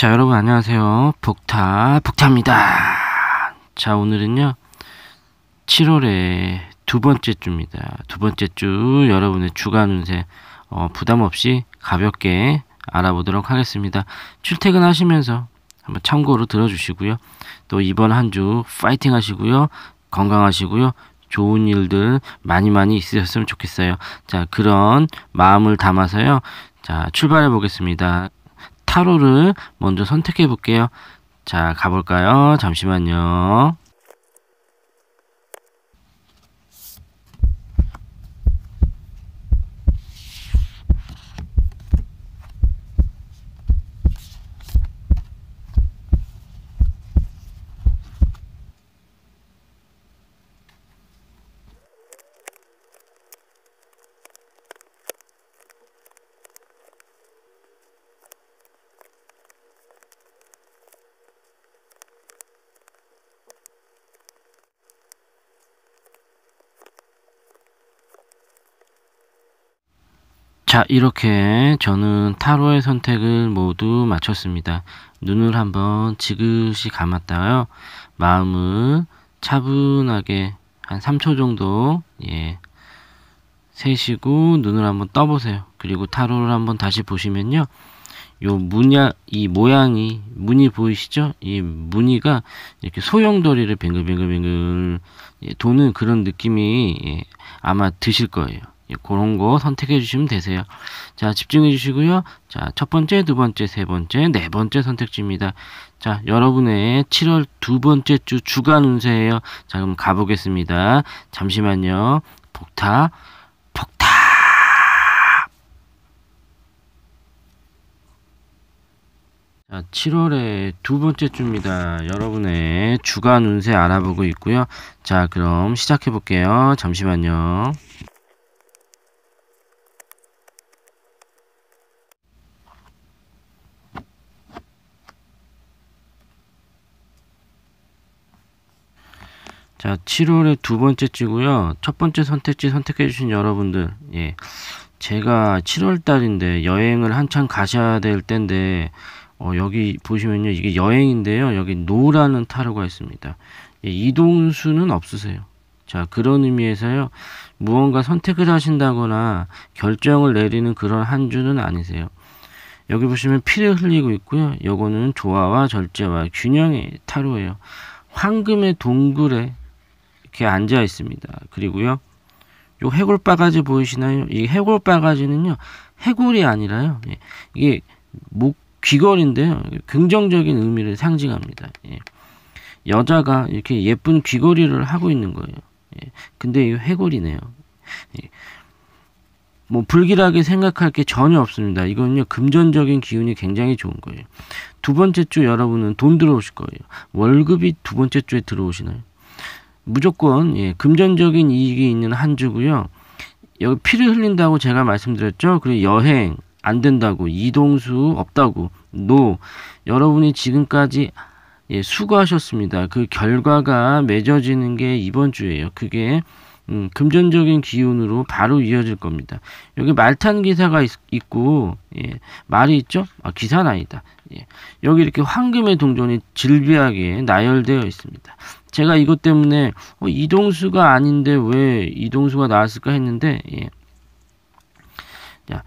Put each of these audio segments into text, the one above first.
자, 여러분 안녕하세요. 북타, 북타입니다. 자, 오늘은요. 7월의 두 번째 주입니다. 두 번째 주 여러분의 주간 운세 어, 부담 없이 가볍게 알아보도록 하겠습니다. 출퇴근하시면서 한번 참고로 들어주시고요. 또 이번 한 주 파이팅 하시고요. 건강하시고요. 좋은 일들 많이 많이 있으셨으면 좋겠어요. 자, 그런 마음을 담아서요. 자, 출발해 보겠습니다. 8호를 먼저 선택해 볼게요. 자, 가볼까요? 잠시만요. 자 이렇게 저는 타로의 선택을 모두 마쳤습니다. 눈을 한번 지그시 감았다요. 가 마음을 차분하게 한 3초 정도 예 세시고 눈을 한번 떠보세요. 그리고 타로를 한번 다시 보시면요. 요 무늬 이 모양이 문이 보이시죠? 이 무늬가 이렇게 소용돌이를 뱅글뱅글뱅글 예, 도는 그런 느낌이 예, 아마 드실 거예요. 예, 그런 거 선택해 주시면 되세요. 자, 집중해 주시고요. 자, 첫 번째, 두 번째, 세 번째, 네 번째 선택지입니다. 자, 여러분의 7월 두 번째 주 주간 운세예요. 자, 그럼 가보겠습니다. 잠시만요. 폭타, 폭타. 자, 7월의 두 번째 주입니다. 여러분의 주간 운세 알아보고 있고요. 자, 그럼 시작해 볼게요. 잠시만요. 자, 7월의 두 번째 주고요. 첫 번째 선택지 선택해 주신 여러분들. 예. 제가 7월 달인데 여행을 한참 가셔야 될 때인데 어, 여기 보시면요. 이게 여행인데요. 여기 노라는 타로가 있습니다. 예, 이동수는 없으세요. 자, 그런 의미에서요. 무언가 선택을 하신다거나 결정을 내리는 그런 한 주는 아니세요. 여기 보시면 피를 흘리고 있고요. 요거는 조화와 절제와 균형의 타로예요. 황금의 동굴에 이렇게 앉아 있습니다. 그리고요. 요 해골 바가지 보이시나요? 이 해골 바가지는요. 해골이 아니라요. 예, 이게 목 귀걸인데요. 긍정적인 의미를 상징합니다. 예. 여자가 이렇게 예쁜 귀걸이를 하고 있는 거예요. 예. 근데 이 해골이네요. 예. 뭐 불길하게 생각할 게 전혀 없습니다. 이건요 금전적인 기운이 굉장히 좋은 거예요. 두 번째 주 여러분은 돈 들어오실 거예요. 월급이 두 번째 주에 들어오시나요? 무조건 예, 금전적인 이익이 있는 한 주고요. 여기 피를 흘린다고 제가 말씀드렸죠. 그리고 여행 안 된다고 이동수 없다고 노 여러분이 지금까지 예, 수고하셨습니다. 그 결과가 맺어지는 게 이번 주예요. 그게 음, 금전적인 기운으로 바로 이어질 겁니다. 여기 말탄 기사가 있, 고 예, 말이 있죠? 아, 기사는 아니다. 예, 여기 이렇게 황금의 동전이 질비하게 나열되어 있습니다. 제가 이것 때문에 어, 이동수가 아닌데 왜 이동수가 나왔을까 했는데 예. 자,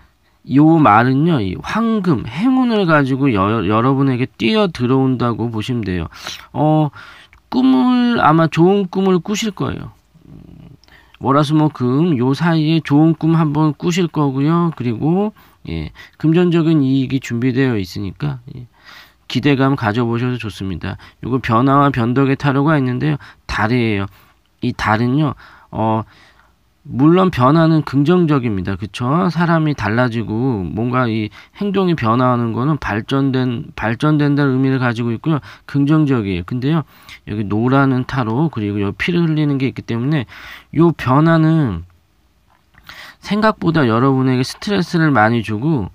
요 말은요, 이 황금, 행운을 가지고 여, 여러분에게 뛰어 들어온다고 보시면 돼요. 어, 꿈을, 아마 좋은 꿈을 꾸실 거예요. 월화수목금 뭐 요 사이에 좋은 꿈 한번 꾸실 거고요. 그리고 예, 금전적인 이익이 준비되어 있으니까 예, 기대감 가져보셔도 좋습니다. 요거 변화와 변덕의 타로가 있는데요. 달이에요. 이 달은요. 어 물론 변화는 긍정적입니다. 그쵸? 사람이 달라지고 뭔가 이 행동이 변화하는 거는 발전된 발전된다는 의미를 가지고 있고요. 긍정적이에요. 근데요. 여기 노라는 타로 그리고 여기 피를 흘리는 게 있기 때문에 요 변화는 생각보다 여러분에게 스트레스를 많이 주고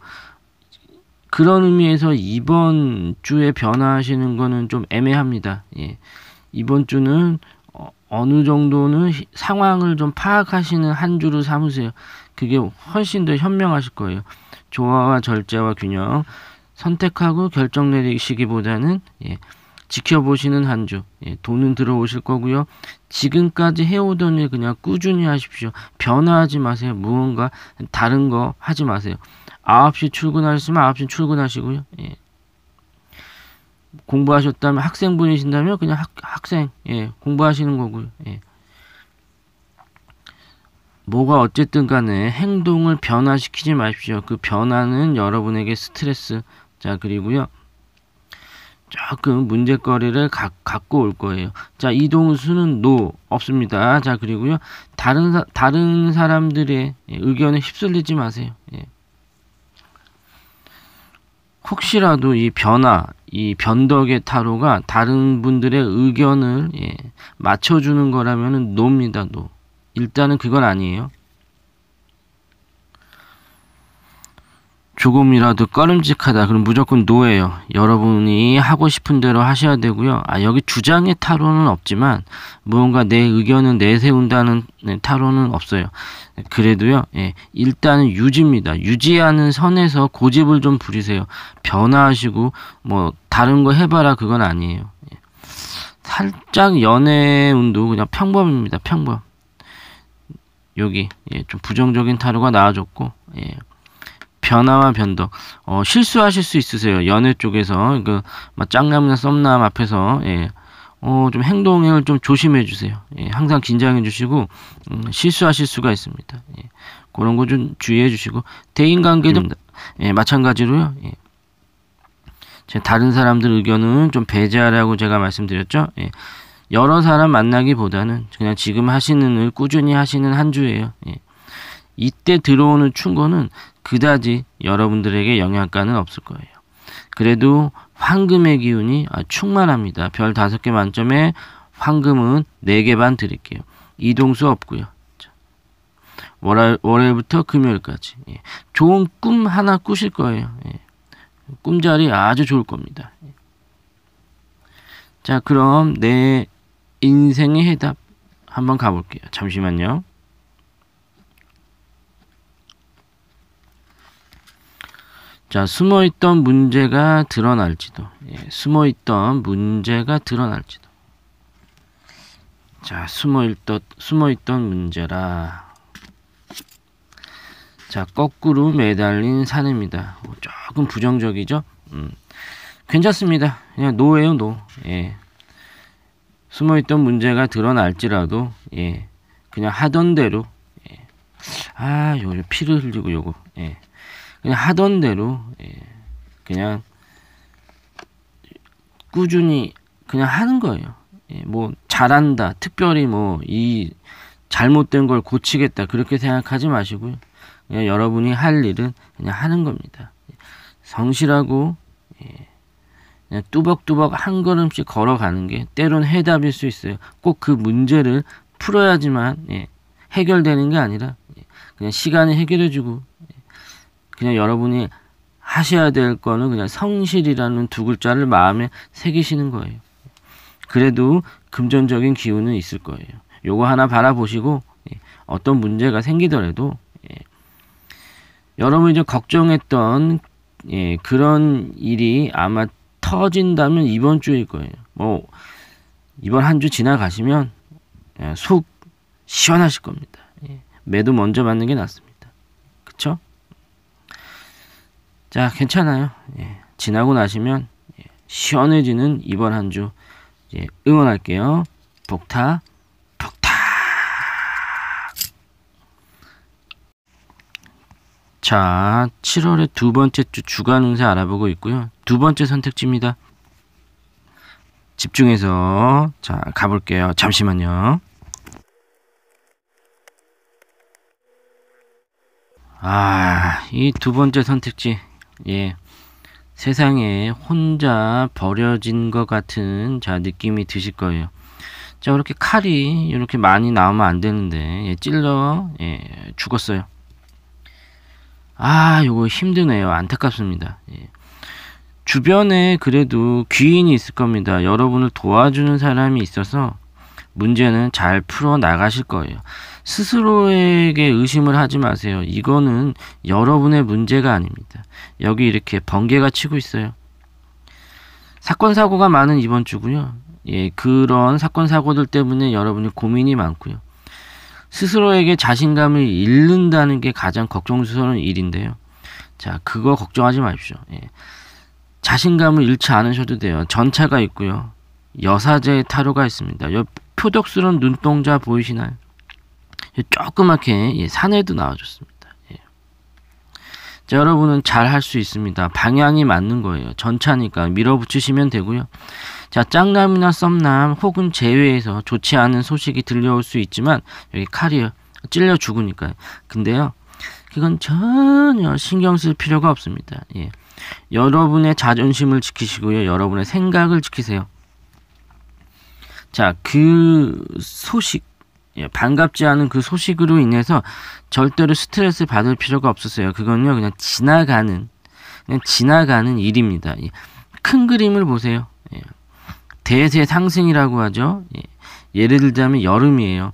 그런 의미에서 이번 주에 변화하시는 거는 좀 애매합니다. 예. 이번 주는 어, 느 정도는 상황을 좀 파악하시는 한주를 삼으세요. 그게 훨씬 더 현명하실 거예요. 조화와 절제와 균형, 선택하고 결정 내리시기보다는 예. 지켜보시는 한 주, 예, 돈은 들어오실 거고요. 지금까지 해오던 일 그냥 꾸준히 하십시오. 변화하지 마세요. 무언가 다른 거 하지 마세요. 9시 출근하셨으면 9시 출근하시고요. 예. 공부하셨다면 학생분이신다면 그냥 학, 학생 예, 공부하시는 거고요. 예. 뭐가 어쨌든 간에 행동을 변화시키지 마십시오. 그 변화는 여러분에게 스트레스 자 그리고요. 조금 문제거리를 가, 갖고 올 거예요. 자, 이동수는 노 없습니다. 자, 그리고요. 다른 사, 다른 사람들의 예, 의견에 휩쓸리지 마세요. 예. 혹시라도 이 변화, 이 변덕의 타로가 다른 분들의 의견을 예, 맞춰주는 거라면은 노입니다. 노. 일단은 그건 아니에요. 조금이라도 꺼름직하다. 그럼 무조건 노예요. 여러분이 하고 싶은 대로 하셔야 되고요. 아, 여기 주장의 타로는 없지만, 무언가 내 의견을 내세운다는 타로는 없어요. 그래도요, 예, 일단은 유지입니다. 유지하는 선에서 고집을 좀 부리세요. 변화하시고, 뭐, 다른 거 해봐라. 그건 아니에요. 예. 살짝 연애 운도 그냥 평범입니다. 평범. 여기, 예, 좀 부정적인 타로가 나와줬고, 예. 변화와 변동. 어, 실수하실 수 있으세요. 연애 쪽에서 그막 짱남이나 썸남 앞에서 예. 어, 좀 행동을 좀 조심해 주세요. 예, 항상 긴장해 주시고 음, 실수하실 수가 있습니다. 예, 그런 거 좀 주의해 주시고 대인 관계도 음. 예, 마찬가지로요. 예. 제 다른 사람들 의견은 좀 배제하라고 제가 말씀드렸죠. 예. 여러 사람 만나기보다는 그냥 지금 하시는 일 꾸준히 하시는 한 주예요. 예. 이때 들어오는 충고는 그다지 여러분들에게 영향가는 없을 거예요. 그래도 황금의 기운이 아, 충만합니다. 별 다섯 개 만점에 황금은 네 개 반 드릴게요. 이동수 없고요. 월요일, 월요일부터 금요일까지 예. 좋은 꿈 하나 꾸실 거예요. 예. 꿈자리 아주 좋을 겁니다. 예. 자, 그럼 내 인생의 해답 한번 가볼게요. 잠시만요. 자, 숨어 있던 문제가 드러날지도. 예, 숨어 있던 문제가 드러날지도. 자, 숨어 있던, 숨어 있던 문제라. 자, 거꾸로 매달린 산입니다. 조금 부정적이죠? 음. 괜찮습니다. 그냥 노예요, 노. 예. 숨어 있던 문제가 드러날지라도, 예. 그냥 하던 대로. 예. 아, 요 피를 흘리고 요거. 예. 그냥 하던 대로 예, 그냥 꾸준히 그냥 하는 거예요. 예, 뭐 잘한다, 특별히 뭐 이 잘못된 걸 고치겠다 그렇게 생각하지 마시고요. 그냥 여러분이 할 일은 그냥 하는 겁니다. 예. 성실하고 예, 그냥 뚜벅뚜벅 한 걸음씩 걸어가는 게 때론 해답일 수 있어요. 꼭 그 문제를 풀어야지만 예, 해결되는 게 아니라 예. 그냥 시간이 해결해주고 그냥 여러분이 하셔야 될 거는 그냥 성실이라는 두 글자를 마음에 새기시는 거예요. 그래도 금전적인 기운은 있을 거예요. 요거 하나 바라보시고 예, 어떤 문제가 생기더라도 예. 여러분 이제 걱정했던 예, 그런 일이 아마 터진다면 이번 주일 거예요. 뭐 이번 한 주 지나가시면 예, 속 시원하실 겁니다. 매도 먼저 맞는 게 낫습니다. 그쵸? 자, 괜찮아요. 예, 지나고 나시면 예, 시원해지는 이번 한주 예, 응원할게요. 폭타, 폭타. 자, 7월의 두 번째 주 주간 운세 알아보고 있고요. 두 번째 선택지입니다. 집중해서 자 가볼게요. 잠시만요. 아, 이 두 번째 선택지 예. 세상에 혼자 버려진 것 같은 자 느낌이 드실 거예요. 자 이렇게 칼이 이렇게 많이 나오면 안 되는데 예, 찔러 예, 죽었어요. 아 이거 힘드네요. 안타깝습니다. 예. 주변에 그래도 귀인이 있을 겁니다. 여러분을 도와주는 사람이 있어서 문제는 잘 풀어 나가실 거예요. 스스로에게 의심을 하지 마세요. 이거는 여러분의 문제가 아닙니다. 여기 이렇게 번개가 치고 있어요. 사건 사고가 많은 이번 주고요. 예, 그런 사건 사고들 때문에 여러분이 고민이 많고요. 스스로에게 자신감을 잃는다는 게 가장 걱정스러운 일인데요. 자, 그거 걱정하지 마십시오. 예. 자신감을 잃지 않으셔도 돼요. 전차가 있고요. 여사제의 타로가 있습니다. 표독스러운 눈동자 보이시나요? 예, 조그맣게 예, 사내도 나와줬습니다. 예. 자, 여러분은 잘 할 수 있습니다. 방향이 맞는 거예요. 전차니까 밀어붙이시면 되고요. 자, 짱남이나 썸남 혹은 제외해서 좋지 않은 소식이 들려올 수 있지만 여기 칼이요. 찔려 죽으니까요. 근데요. 그건 전혀 신경 쓸 필요가 없습니다. 예. 여러분의 자존심을 지키시고요. 여러분의 생각을 지키세요. 자, 그 소식 예, 반갑지 않은 그 소식으로 인해서 절대로 스트레스 받을 필요가 없었어요. 그건요, 그냥 지나가는, 그냥 지나가는 일입니다. 예, 큰 그림을 보세요. 예, 대세 상승이라고 하죠. 예, 를 들자면 여름이에요.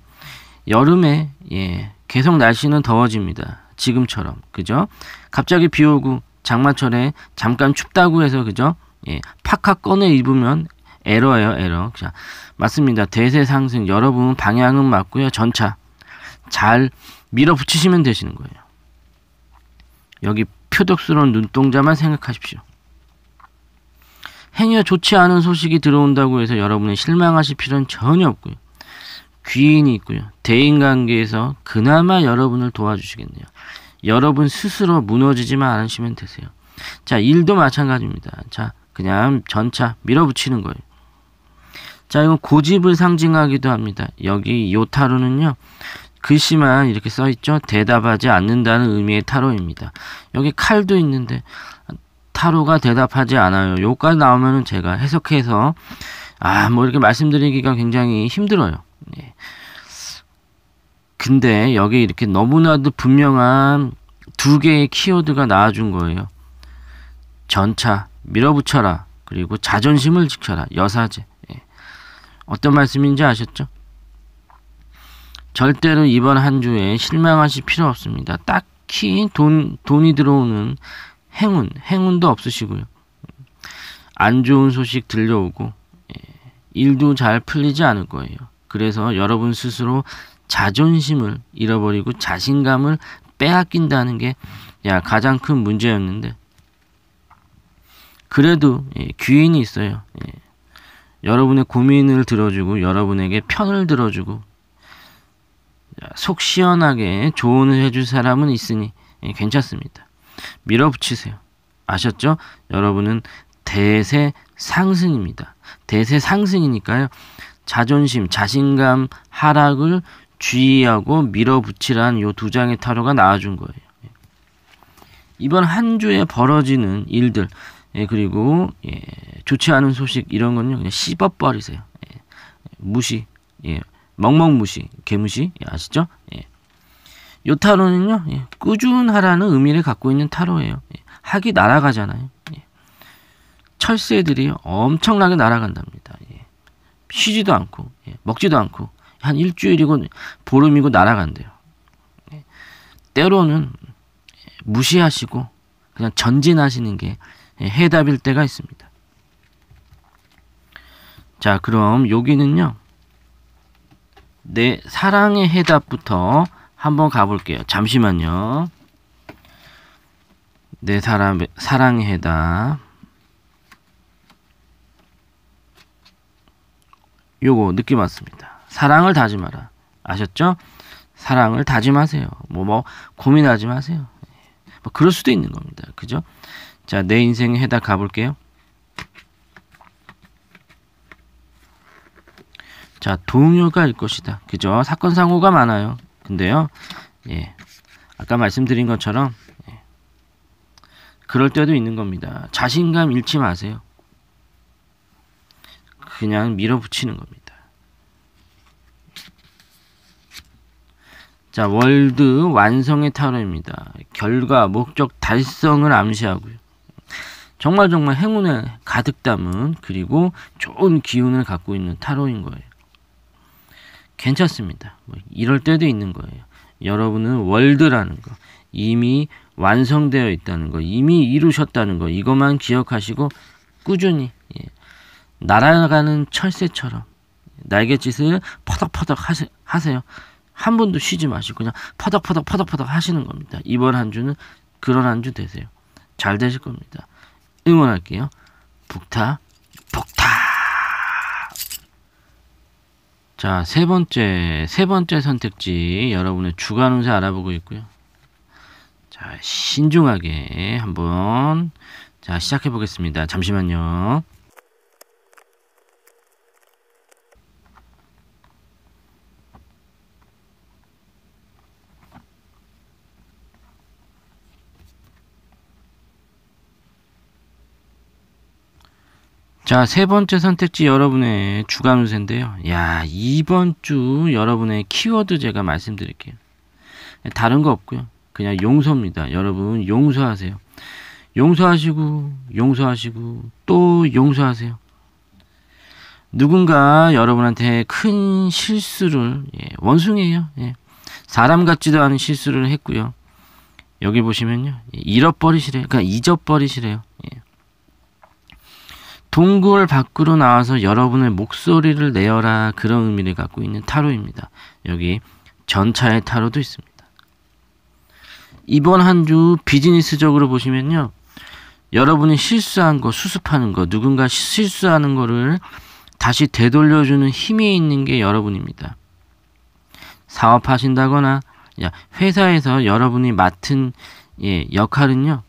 여름에, 예, 계속 날씨는 더워집니다. 지금처럼. 그죠? 갑자기 비 오고 장마철에 잠깐 춥다고 해서, 그죠? 예, 파카 꺼내 입으면 에러예요, 에러. 자, 맞습니다. 대세 상승. 여러분 방향은 맞고요. 전차 잘 밀어붙이시면 되시는 거예요. 여기 표독스러운 눈동자만 생각하십시오. 행여 좋지 않은 소식이 들어온다고 해서 여러분이 실망하실 필요는 전혀 없고요. 귀인이 있고요. 대인관계에서 그나마 여러분을 도와주시겠네요. 여러분 스스로 무너지지만 않으시면 되세요. 자, 일도 마찬가지입니다. 자, 그냥 전차 밀어붙이는 거예요. 자, 이건 고집을 상징하기도 합니다. 여기 요 타로는요. 글씨만 이렇게 써 있죠. 대답하지 않는다는 의미의 타로입니다. 여기 칼도 있는데 타로가 대답하지 않아요. 요까지 나오면은 제가 해석해서 아, 뭐 이렇게 말씀드리기가 굉장히 힘들어요. 예. 근데 여기 이렇게 너무나도 분명한 두 개의 키워드가 나와준 거예요. 전차, 밀어붙여라. 그리고 자존심을 지켜라. 여사제. 어떤 말씀인지 아셨죠? 절대로 이번 한 주에 실망하실 필요 없습니다. 딱히 돈, 돈이 들어오는 행운, 행운도 없으시고요. 안 좋은 소식 들려오고, 예, 일도 잘 풀리지 않을 거예요. 그래서 여러분 스스로 자존심을 잃어버리고 자신감을 빼앗긴다는 게 가장 큰 문제였는데. 그래도 예, 귀인이 있어요. 예, 여러분의 고민을 들어주고 여러분에게 편을 들어주고 속 시원하게 조언을 해줄 사람은 있으니 예, 괜찮습니다. 밀어붙이세요. 아셨죠? 여러분은 대세 상승입니다. 대세 상승이니까요. 자존심, 자신감 하락을 주의하고 밀어붙이라는 요두 장의 타로가 나와준 거예요. 예. 이번 한 주에 벌어지는 일들, 예, 그리고 좋지 않은 소식 이런 건요 그냥 씹어버리세요. 예. 무시, 예. 멍멍 무시, 개무시 예. 아시죠? 예. 요 타로는요 예. 꾸준하라는 의미를 갖고 있는 타로예요. 예. 학이 날아가잖아요. 예. 철새들이 엄청나게 날아간답니다. 예. 쉬지도 않고 예. 먹지도 않고 한 일주일이고 보름이고 날아간대요. 예. 때로는 예, 무시하시고 그냥 전진하시는 게 예, 해답일 때가 있습니다. 자, 그럼 여기는요. 내 사랑의 해답부터 한번 가볼게요. 잠시만요. 내 사람, 사랑의 해답. 요거 느낌 왔습니다. 사랑을 다짐하라. 아셨죠? 사랑을 다짐하세요. 뭐, 뭐, 고민하지 마세요. 뭐, 그럴 수도 있는 겁니다. 그죠? 자, 내 인생의 해답 가볼게요. 자, 동요가 일 것이다. 그죠? 사건 상호가 많아요. 근데요. 예. 아까 말씀드린 것처럼 예. 그럴 때도 있는 겁니다. 자신감 잃지 마세요. 그냥 밀어붙이는 겁니다. 자, 월드 완성의 타로입니다. 결과, 목적 달성을 암시하고요. 정말 정말 행운을 가득 담은 그리고 좋은 기운을 갖고 있는 타로인 거예요. 괜찮습니다. 뭐 이럴 때도 있는 거예요. 여러분은 월드라는 거 이미 완성되어 있다는 거 이미 이루셨다는 거 이것만 기억하시고 꾸준히 예. 날아가는 철새처럼 날갯짓을 퍼덕퍼덕 하세요. 한 번도 쉬지 마시고 그냥 퍼덕퍼덕 퍼덕퍼덕 하시는 겁니다. 이번 한 주는 그런 한 주 되세요. 잘 되실 겁니다. 응원할게요. 북타 자, 세 번째, 세 번째 선택지 여러분의 주간 운세 알아보고 있고요. 자, 신중하게 한번 자, 시작해 보겠습니다. 잠시만요. 자, 세 번째 선택지 여러분의 주간 운세인데요. 야, 이번 주 여러분의 키워드 제가 말씀드릴게요. 다른 거 없고요. 그냥 용서입니다. 여러분 용서하세요. 용서하시고 용서하시고 또 용서하세요. 누군가 여러분한테 큰 실수를 예, 원숭이에요. 예, 사람 같지도 않은 실수를 했고요. 여기 보시면요. 예, 잃어버리시래요. 그냥 그러니까 잊어버리시래요. 동굴 밖으로 나와서 여러분의 목소리를 내어라 그런 의미를 갖고 있는 타로입니다. 여기 전차의 타로도 있습니다. 이번 한 주 비즈니스적으로 보시면요. 여러분이 실수한 거 수습하는 거 누군가 실수하는 거를 다시 되돌려주는 힘이 있는 게 여러분입니다. 사업하신다거나 회사에서 여러분이 맡은 예, 역할은요.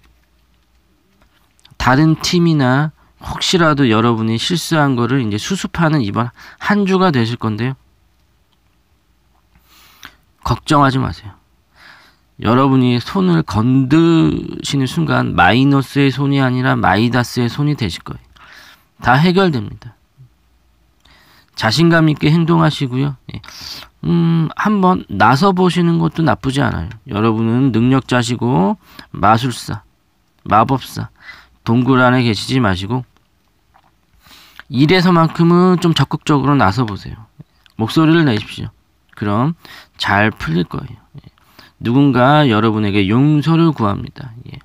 다른 팀이나 혹시라도 여러분이 실수한 거를 이제 수습하는 이번 한 주가 되실 건데요. 걱정하지 마세요. 여러분이 손을 건드시는 순간 마이너스의 손이 아니라 마이다스의 손이 되실 거예요. 다 해결됩니다. 자신감 있게 행동하시고요. 예. 음, 한번 나서 보시는 것도 나쁘지 않아요. 여러분은 능력자시고 마술사, 마법사, 동굴 안에 계시지 마시고 일에서만큼은 좀 적극적으로 나서보세요. 목소리를 내십시오. 그럼 잘 풀릴 거예요. 예. 누군가 여러분에게 용서를 구합니다. 예.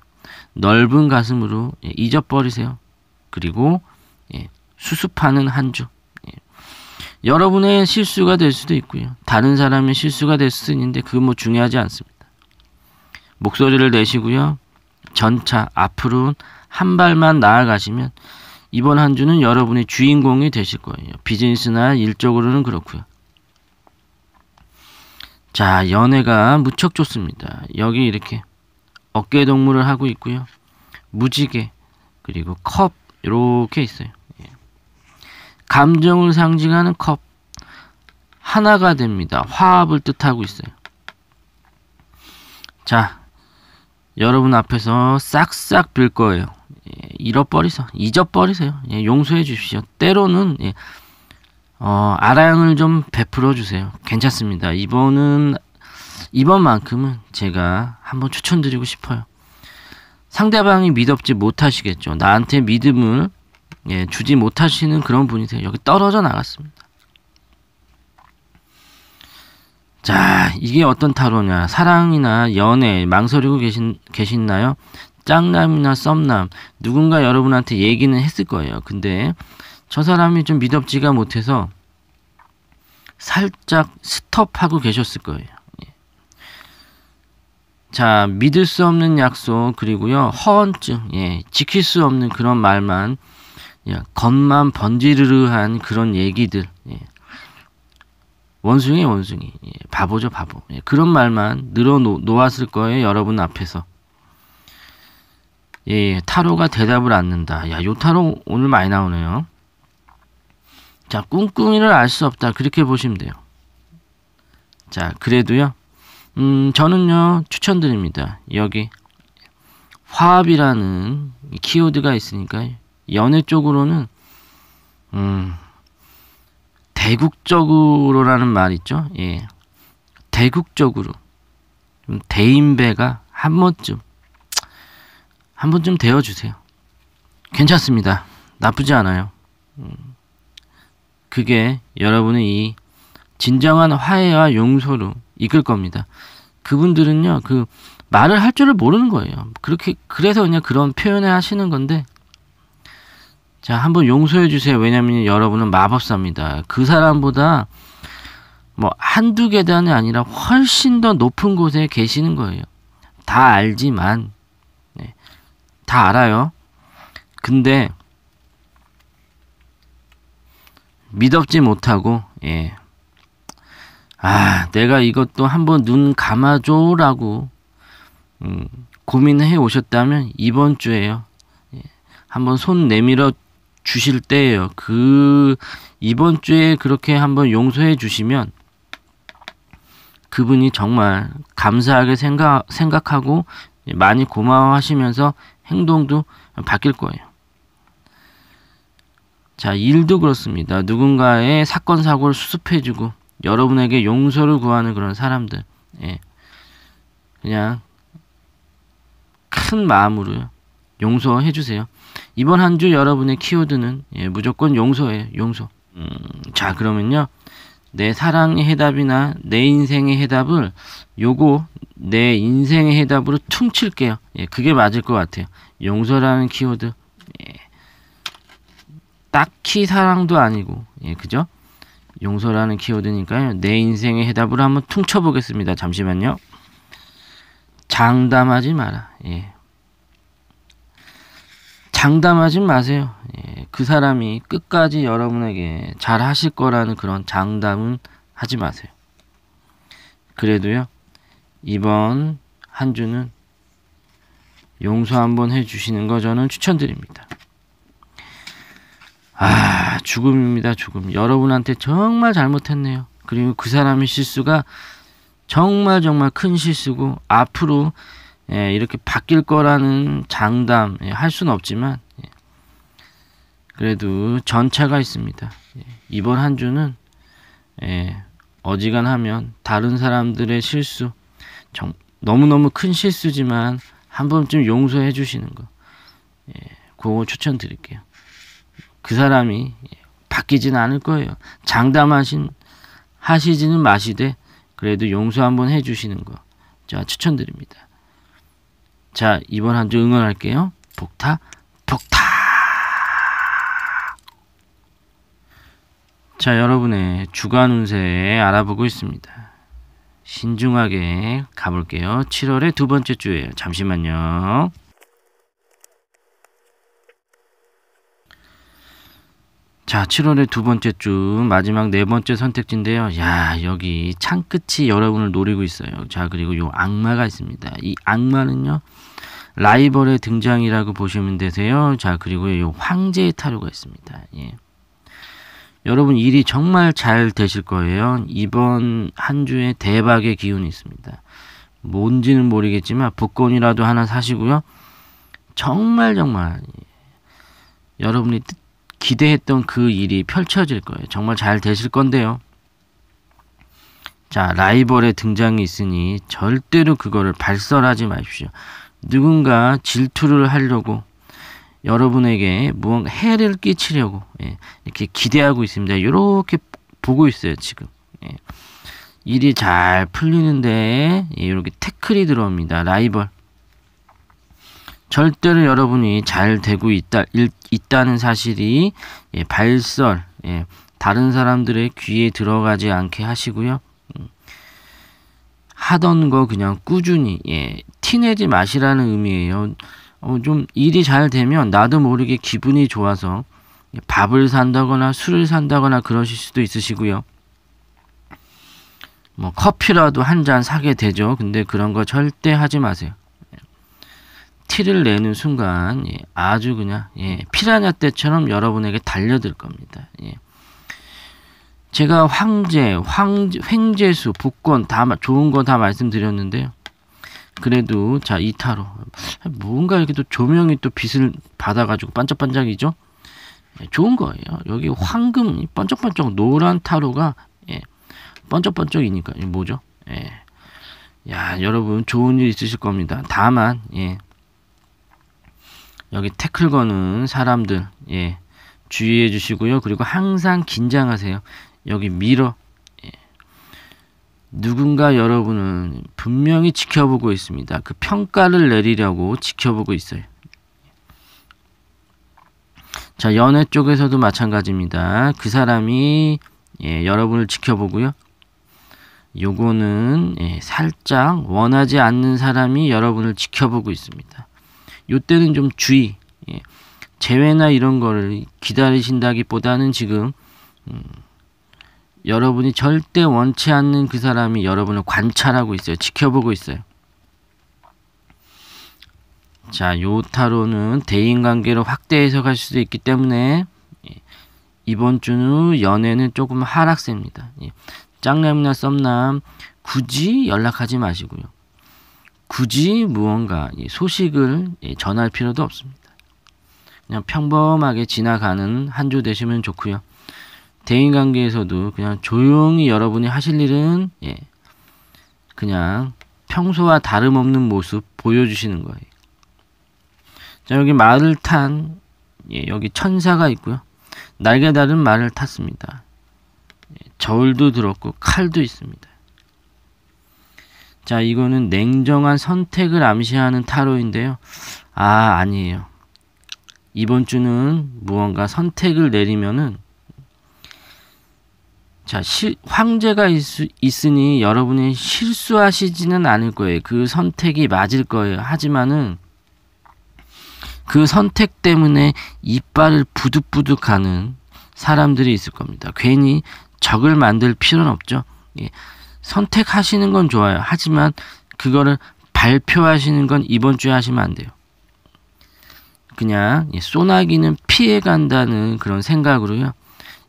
넓은 가슴으로 예. 잊어버리세요. 그리고 예, 수습하는 한 주. 예. 여러분의 실수가 될 수도 있고요. 다른 사람의 실수가 될 수도 있는데 그건 뭐 중요하지 않습니다. 목소리를 내시고요. 전차 앞으로 한 발만 나아가시면 이번 한 주는 여러분의 주인공이 되실 거예요. 비즈니스나 일적으로는 그렇고요. 자, 연애가 무척 좋습니다. 여기 이렇게 어깨 동무를 하고 있고요. 무지개 그리고 컵 이렇게 있어요. 예. 감정을 상징하는 컵 하나가 됩니다. 화합을 뜻하고 있어요. 자, 여러분 앞에서 싹싹 빌 거예요. 예, 잃어버리세요. 잊어버리세요. 예, 용서해 주십시오. 때로는 예, 어, 아량을 좀 베풀어 주세요. 괜찮습니다. 이번은 이번만큼은 제가 한번 추천드리고 싶어요. 상대방이 믿업지 못하시겠죠. 나한테 믿음을 예, 주지 못하시는 그런 분이세요. 여기 떨어져 나갔습니다. 자, 이게 어떤 타로냐. 사랑이나 연애, 망설이고 계신, 계신나요? 짱남이나 썸남 누군가 여러분한테 얘기는 했을 거예요. 근데 저 사람이 좀 미덥지가 못해서 살짝 스톱하고 계셨을 거예요. 예. 자, 믿을 수 없는 약속, 그리고요, 허언증, 예, 지킬 수 없는 그런 말만, 예, 겉만 번지르르한 그런 얘기들, 예. 원숭이, 원숭이, 예, 바보죠, 바보. 예, 그런 말만 늘어놓았을 거예요, 여러분 앞에서. 예, 예, 타로가 대답을 않는다. 야, 요 타로 오늘 많이 나오네요. 자, 꿍꿍이를 알 수 없다. 그렇게 보시면 돼요. 자, 그래도요. 음, 저는요, 추천드립니다. 여기 화합이라는 키워드가 있으니까 연애 쪽으로는 음, 대국적으로라는 말 있죠. 예. 대국적으로 음, 대인배가 한 번쯤 한 번쯤 데워주세요. 괜찮습니다. 나쁘지 않아요. 음. 그게 여러분의 이 진정한 화해와 용서로 이끌 겁니다. 그분들은요, 그 말을 할 줄을 모르는 거예요. 그렇게 그래서 그냥 그런 표현을 하시는 건데, 자 한번 용서해 주세요. 왜냐하면 여러분은 마법사입니다. 그 사람보다 뭐한두 계단이 아니라 훨씬 더 높은 곳에 계시는 거예요. 다 알지만 다 알아요. 근데 믿었지 못하고 예. 아, 내가 이것도 한번 눈 감아줘라고 음, 고민해 오셨다면 이번 주에요. 예. 한번 손 내밀어 주실 때예요. 그 이번 주에 그렇게 한번 용서해 주시면 그분이 정말 감사하게 생각 생각하고 많이 고마워하시면서 행동도 바뀔 거예요. 자, 일도 그렇습니다. 누군가의 사건 사고를 수습해주고 여러분에게 용서를 구하는 그런 사람들, 예. 그냥 큰 마음으로 용서해 주세요. 이번 한 주 여러분의 키워드는 예, 무조건 용서예요. 용서. 음, 자, 그러면요. 내 사랑의 해답이나 내 인생의 해답을 요거 내 인생의 해답으로 퉁칠게요. 예, 그게 맞을 것 같아요. 용서라는 키워드. 예. 딱히 사랑도 아니고, 예, 그죠? 용서라는 키워드니까요. 내 인생의 해답으로 한번 퉁쳐보겠습니다. 잠시만요. 장담하지 마라. 예. 장담하지 마세요. 예, 그 사람이 끝까지 여러분에게 잘 하실 거라는 그런 장담은 하지 마세요. 그래도요, 이번 한 주는 용서 한번 해주시는 거 저는 추천드립니다. 아, 죽음입니다, 죽음. 여러분한테 정말 잘못했네요. 그리고 그 사람의 실수가 정말 정말 큰 실수고, 앞으로 예, 이렇게 바뀔 거라는 장담 예, 할 수는 없지만 예, 그래도 전차가 있습니다. 예, 이번 한 주는 예, 어지간하면 다른 사람들의 실수 정, 너무너무 큰 실수지만 한 번쯤 용서해 주시는 거 예, 그거 추천드릴게요. 그 사람이 바뀌진 않을 거예요. 장담하신 하시지는 마시되 그래도 용서 한번 해주시는 거 제가 추천드립니다. 자, 이번 한 주 응원할게요. 폭타, 폭타! 자, 여러분의 주간 운세 알아보고 있습니다. 신중하게 가볼게요. 7월의 두 번째 주에 잠시만요. 자, 7월의 두 번째 주 마지막 네 번째 선택지인데요. 야, 여기 창끝이 여러분을 노리고 있어요. 자, 그리고 요 악마가 있습니다. 이 악마는요. 라이벌의 등장이라고 보시면 되세요. 자, 그리고 요 황제의 타로가 있습니다. 예. 여러분 일이 정말 잘 되실 거예요. 이번 한 주에 대박의 기운이 있습니다. 뭔지는 모르겠지만 복권이라도 하나 사시고요. 정말 정말 예. 여러분이 기대했던 그 일이 펼쳐질 거예요. 정말 잘 되실 건데요. 자, 라이벌의 등장이 있으니 절대로 그거를 발설하지 마십시오. 누군가 질투를 하려고 여러분에게 무언가 해를 끼치려고 예, 이렇게 기대하고 있습니다. 이렇게 보고 있어요, 지금. 예. 일이 잘 풀리는데 예, 이렇게 태클이 들어옵니다. 라이벌. 절대로 여러분이 잘 되고 있다, 있다는 사실이 예, 발설, 예, 다른 사람들의 귀에 들어가지 않게 하시고요. 음. 하던 거 그냥 꾸준히 예, 티내지 마시라는 의미예요. 어, 좀 일이 잘 되면 나도 모르게 기분이 좋아서 예, 밥을 산다거나 술을 산다거나 그러실 수도 있으시고요. 뭐 커피라도 한 잔 사게 되죠. 근데 그런 거 절대 하지 마세요. 티를 내는 순간 예, 아주 그냥 예, 피라냐 때처럼 여러분에게 달려들 겁니다. 예. 제가 황제, 황 횡재수, 복권 다 좋은 건다 말씀드렸는데요. 그래도 자 이타로 뭔가 이렇게 또 조명이 또 빛을 받아가지고 반짝반짝이죠. 예, 좋은 거예요. 여기 황금 번쩍번쩍 노란 타로가 예, 번쩍번쩍이니까 뭐죠? 예. 야 여러분 좋은 일 있으실 겁니다. 다만 예. 여기 태클 거는 사람들 예 주의해 주시고요. 그리고 항상 긴장하세요. 여기 미러 예. 누군가 여러분은 분명히 지켜보고 있습니다. 그 평가를 내리려고 지켜보고 있어요. 자 연애 쪽에서도 마찬가지입니다. 그 사람이 예, 여러분을 지켜보고요. 요거는 예, 살짝 원하지 않는 사람이 여러분을 지켜보고 있습니다. 요때는 좀 주의, 예. 재회나 이런 거를 기다리신다기보다는 지금 음, 여러분이 절대 원치 않는 그 사람이 여러분을 관찰하고 있어요. 지켜보고 있어요. 자, 요 타로는 대인관계로 확대 해서갈 수도 있기 때문에 예. 이번 주는 연애는 조금 하락세입니다. 예. 짱남이나 썸남 굳이 연락하지 마시고요. 굳이 무언가 소식을 전할 필요도 없습니다. 그냥 평범하게 지나가는 한 주 되시면 좋고요. 대인 관계에서도 그냥 조용히 여러분이 하실 일은 예, 그냥 평소와 다름없는 모습 보여주시는 거예요. 자, 여기 말을 탄, 예, 여기 천사가 있고요. 날개 달은 말을 탔습니다. 예, 저울도 들었고, 칼도 있습니다. 자, 이거는 냉정한 선택을 암시하는 타로인데요. 아, 아니에요. 이번 주는 무언가 선택을 내리면은 자, 실, 황제가 있, 있으니 여러분이 실수하시지는 않을 거예요. 그 선택이 맞을 거예요. 하지만은 그 선택 때문에 이빨을 부득부득 하는 사람들이 있을 겁니다. 괜히 적을 만들 필요는 없죠. 예. 선택하시는 건 좋아요. 하지만 그거를 발표하시는 건 이번 주에 하시면 안 돼요. 그냥 소나기는 피해 간다는 그런 생각으로요.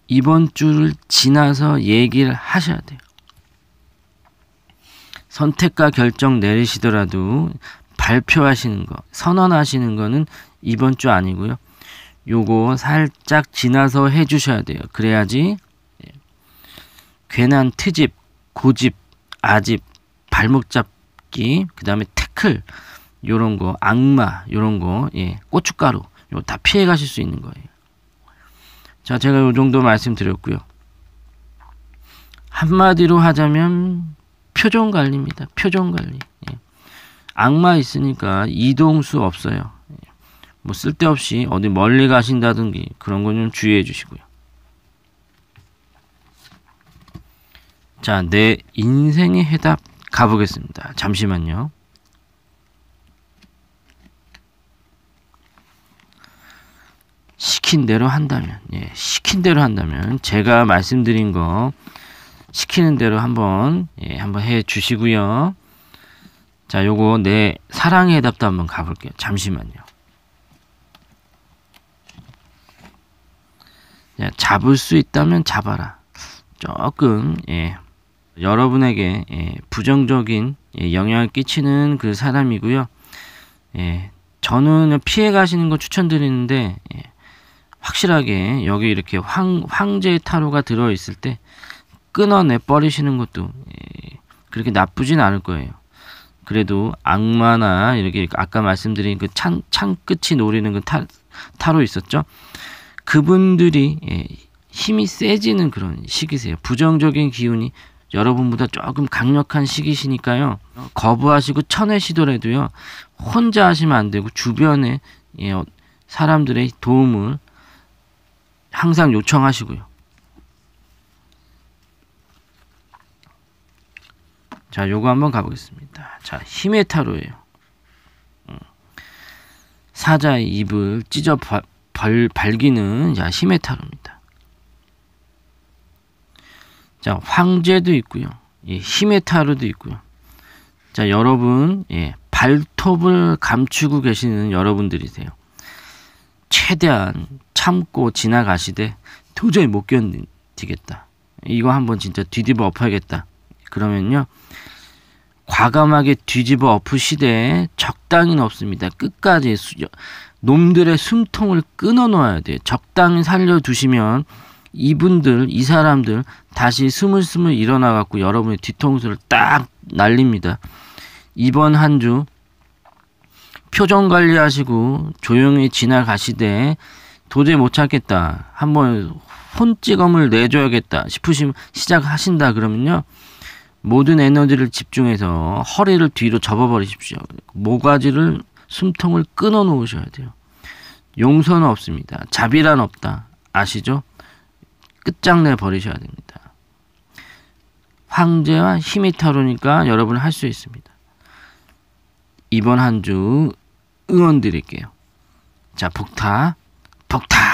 이번 주를 지나서 얘기를 하셔야 돼요. 선택과 결정 내리시더라도 발표하시는 거, 선언하시는 거는 이번 주 아니고요. 요거 살짝 지나서 해주셔야 돼요. 그래야지 예. 괜한 트집, 고집, 아집, 발목 잡기, 그 다음에 태클, 요런 거, 악마, 요런 거, 예, 고춧가루, 요거다 피해 가실 수 있는 거예요. 자, 제가 요 정도 말씀드렸고요. 한마디로 하자면 표정 관리입니다. 표정 관리. 예. 악마 있으니까 이동수 없어요. 예. 뭐 쓸데없이 어디 멀리 가신다든지 그런 건좀 주의해 주시고요. 자, 내 인생의 해답 가보겠습니다. 잠시만요. 시킨 대로 한다면, 예, 시킨 대로 한다면, 제가 말씀드린 거, 시키는 대로 한번, 예, 한번 해 주시고요. 자, 요거 내 사랑의 해답도 한번 가볼게요. 잠시만요. 예, 잡을 수 있다면 잡아라. 조금, 예, 여러분에게 예, 부정적인 예, 영향을 끼치는 그 사람이고요. 예, 저는 피해 가시는 거 추천드리는데 예, 확실하게 여기 이렇게 황, 황제의 타로가 들어 있을 때 끊어내 버리시는 것도 예, 그렇게 나쁘진 않을 거예요. 그래도 악마나 이렇게 아까 말씀드린 그 창, 창끝이 노리는 그 타, 타로 있었죠. 그분들이 예, 힘이 세지는 그런 시기세요. 부정적인 기운이 여러분보다 조금 강력한 시기시니까요. 거부하시고 천의 시도라도요. 혼자 하시면 안 되고 주변에 예, 사람들의 도움을 항상 요청하시고요. 자, 요거 한번 가보겠습니다. 자, 힘의 타로예요. 음. 사자의 입을 찢어 발, 발, 발기는 자, 힘의 타로입니다. 자, 황제도 있고요. 예, 히메타르도 있고요. 자, 여러분, 예, 발톱을 감추고 계시는 여러분들이세요. 최대한 참고 지나가시되 도저히 못 견디겠다. 이거 한번 진짜 뒤집어 엎어야겠다. 그러면요. 과감하게 뒤집어 엎으시되 적당히는 없습니다. 끝까지 수, 놈들의 숨통을 끊어 놓아야 돼요. 적당히 살려두시면 이분들 이 사람들 다시 스물스물 일어나 갖고 여러분의 뒤통수를 딱 날립니다. 이번 한 주 표정 관리하시고 조용히 지나가시되 도저히 못 찾겠다. 한번 혼찌검을 내줘야겠다 싶으시면 시작하신다 그러면요. 모든 에너지를 집중해서 허리를 뒤로 접어버리십시오. 모가지를 숨통을 끊어 놓으셔야 돼요. 용서는 없습니다. 자비란 없다. 아시죠? 끝장내 버리셔야 됩니다. 황제와 힘이 타로니까 여러분 할 수 있습니다. 이번 한 주 응원 드릴게요. 자, 폭타, 폭타!